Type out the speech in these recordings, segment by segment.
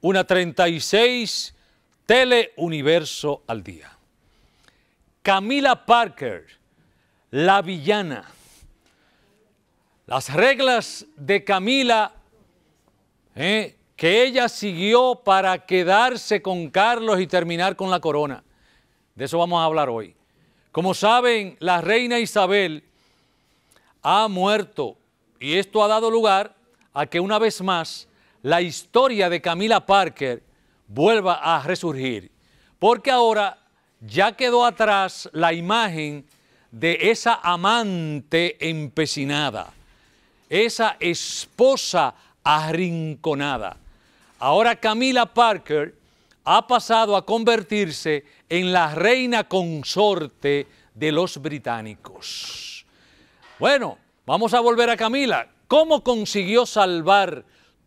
una 36 Teleuniverso al día. Camila Parker, la villana. Las reglas de Camila ¿eh? que ella siguió para quedarse con Carlos y terminar con la corona. De eso vamos a hablar hoy. Como saben, la reina Isabel ha muerto y esto ha dado lugar a que una vez más la historia de Camila Parker vuelva a resurgir. Porque ahora ya quedó atrás la imagen de esa amante empecinada, esa esposa arrinconada. Ahora Camila Parker ha pasado a convertirse en la reina consorte de los británicos. Bueno, vamos a volver a Camila. ¿Cómo consiguió salvar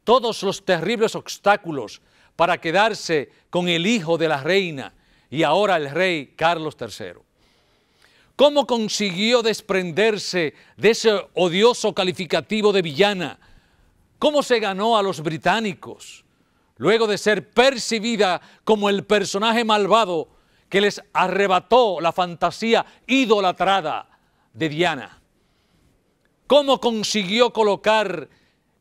todos los terribles obstáculos para quedarse con el hijo de la reina y ahora el rey Carlos III. ¿Cómo consiguió desprenderse de ese odioso calificativo de villana? ¿Cómo se ganó a los británicos? Luego de ser percibida como el personaje malvado que les arrebató la fantasía idolatrada de Diana. ¿Cómo consiguió colocar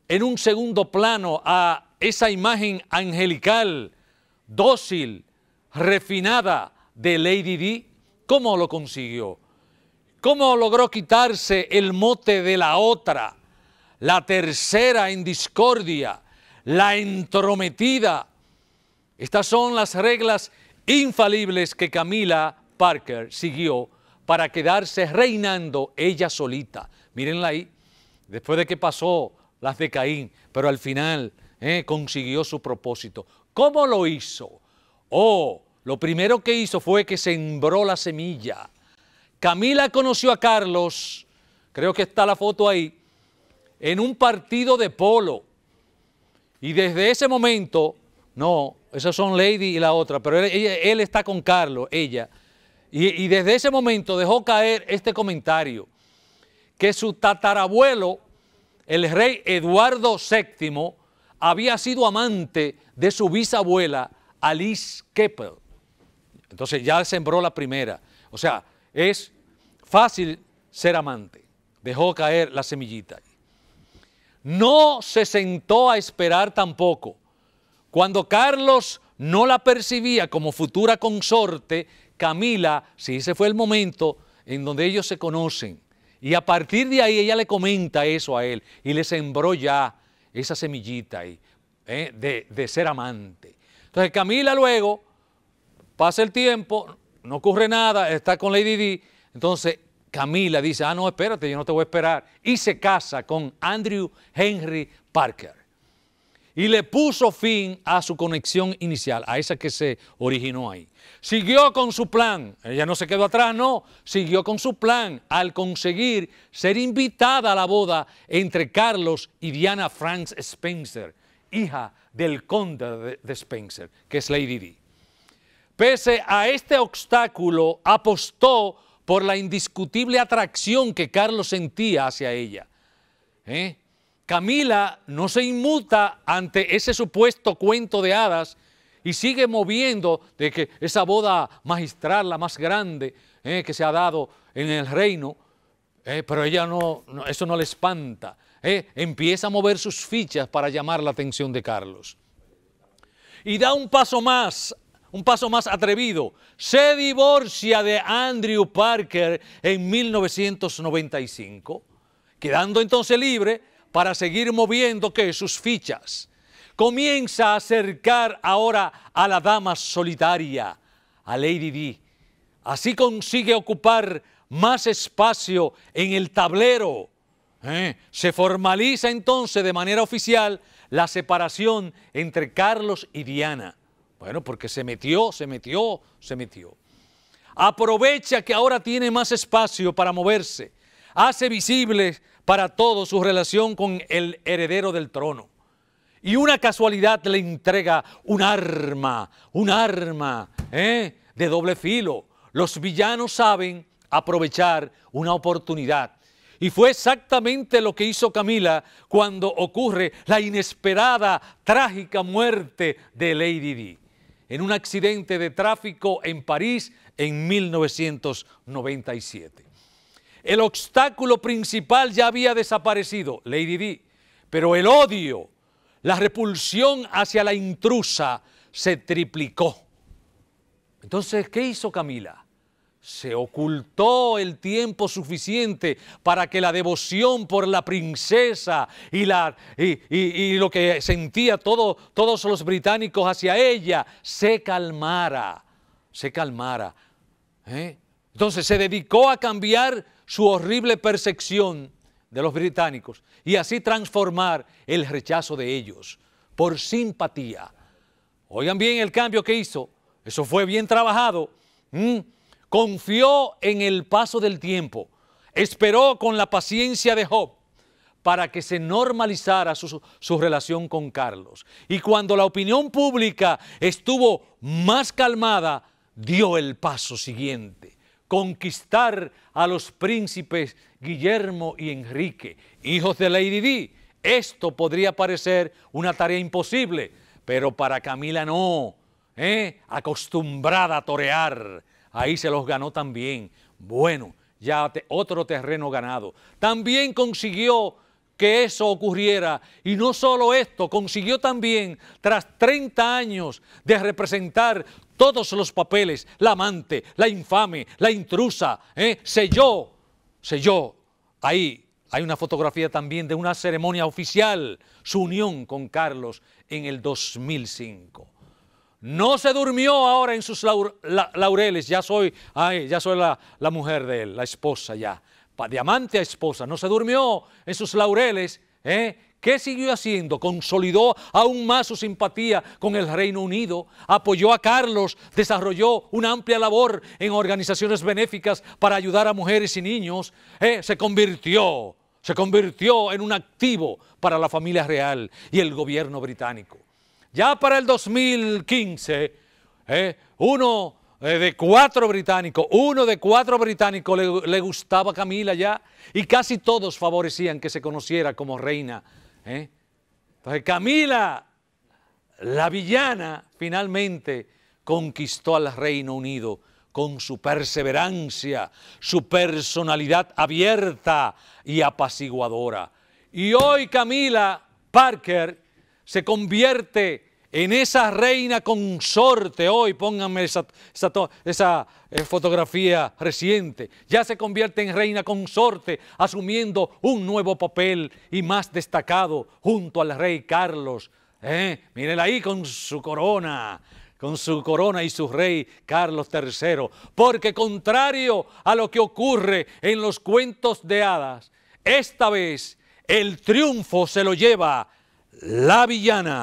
en un segundo plano a esa imagen angelical, dócil, refinada de Lady D, ¿Cómo lo consiguió? ¿Cómo logró quitarse el mote de la otra, la tercera en discordia, la entrometida? Estas son las reglas infalibles que Camila Parker siguió para quedarse reinando ella solita. Mírenla ahí, después de que pasó las de Caín, pero al final eh, consiguió su propósito. ¿Cómo lo hizo? Oh, lo primero que hizo fue que sembró la semilla. Camila conoció a Carlos, creo que está la foto ahí, en un partido de polo. Y desde ese momento, no, esas son Lady y la otra, pero él, está con Carlos, ella. y desde ese momento dejó caer este comentario, que su tatarabuelo el rey Eduardo VII había sido amante de su bisabuela Alice Keppel. Entonces ya sembró la primera. O sea, es fácil ser amante. Dejó caer la semillita. No se sentó a esperar tampoco. Cuando Carlos no la percibía como futura consorte, Camila, si ese fue el momento en donde ellos se conocen. Y a partir de ahí ella le comenta eso a él y le sembró ya esa semillita ahí, eh, de, de ser amante. Entonces Camila luego pasa el tiempo, no ocurre nada, está con Lady D. Entonces Camila dice, ah, no, espérate, yo no te voy a esperar. Y se casa con Andrew Henry Parker y le puso fin a su conexión inicial, a esa que se originó ahí. Siguió con su plan, ella no se quedó atrás, no, siguió con su plan al conseguir ser invitada a la boda entre Carlos y Diana Franz Spencer, hija del conde de Spencer, que es Lady D. Pese a este obstáculo, apostó por la indiscutible atracción que Carlos sentía hacia ella. ¿Eh? Camila no se inmuta ante ese supuesto cuento de hadas y sigue moviendo de que esa boda magistral, la más grande eh, que se ha dado en el reino, eh, pero ella no, eso no le espanta. Eh, empieza a mover sus fichas para llamar la atención de Carlos. Y da un paso más, un paso más atrevido. Se divorcia de Andrew Parker en 1995, quedando entonces libre para seguir moviendo que sus fichas. Comienza a acercar ahora a la dama solitaria, a Lady D. Así consigue ocupar más espacio en el tablero. ¿eh? Se formaliza entonces de manera oficial la separación entre Carlos y Diana. Bueno, porque se metió, se metió, se metió. Aprovecha que ahora tiene más espacio para moverse. Hace visible para todo su relación con el heredero del trono. Y una casualidad le entrega un arma, un arma ¿eh? de doble filo. Los villanos saben aprovechar una oportunidad. Y fue exactamente lo que hizo Camila cuando ocurre la inesperada, trágica muerte de Lady Di en un accidente de tráfico en París en 1997. El obstáculo principal ya había desaparecido, Lady Di, pero el odio, la repulsión hacia la intrusa se triplicó. Entonces, ¿qué hizo Camila? Se ocultó el tiempo suficiente para que la devoción por la princesa y, y, lo que sentía todos los británicos hacia ella se calmara, se calmara. ¿eh? Entonces se dedicó a cambiar su horrible percepción de los británicos y así transformar el rechazo de ellos por simpatía. Oigan bien el cambio que hizo, eso fue bien trabajado. Mm. Confió en el paso del tiempo, esperó con la paciencia de Job para que se normalizara su, su relación con Carlos. Y cuando la opinión pública estuvo más calmada, dio el paso siguiente conquistar a los príncipes Guillermo y Enrique, hijos de Lady Di. Esto podría parecer una tarea imposible, pero para Camila no, ¿eh? acostumbrada a torear. Ahí se los ganó también. Bueno, ya otro terreno ganado. También consiguió que eso ocurriera. Y no solo esto, consiguió también, tras 30 años de representar todos los papeles, la amante, la infame, la intrusa, ¿eh? selló, selló. Ahí hay una fotografía también de una ceremonia oficial, su unión con Carlos en el 2005. No se durmió ahora en sus laureles, ya soy, soy la, mujer de él, la esposa ya, diamante a esposa, no se durmió en sus laureles, ¿eh? ¿Qué siguió haciendo? Consolidó aún más su simpatía con el Reino Unido, apoyó a Carlos, desarrolló una amplia labor en organizaciones benéficas para ayudar a mujeres y niños, eh, se convirtió, se convirtió en un activo para la familia real y el gobierno británico. Ya para el 2015, eh, uno eh, de cuatro británicos, uno de cuatro británicos le, le gustaba Camila ya y casi todos favorecían que se conociera como reina ¿Eh? Entonces Camila, la villana, finalmente conquistó al Reino Unido con su perseverancia, su personalidad abierta y apaciguadora. Y hoy Camila Parker se convierte en esa reina consorte hoy, pónganme esa, eh, fotografía reciente, ya se convierte en reina consorte, asumiendo un nuevo papel y más destacado junto al rey Carlos. ¿Eh? Mírenla ahí con su corona, con su corona y su rey Carlos III, porque contrario a lo que ocurre en los cuentos de hadas, esta vez el triunfo se lo lleva la villana.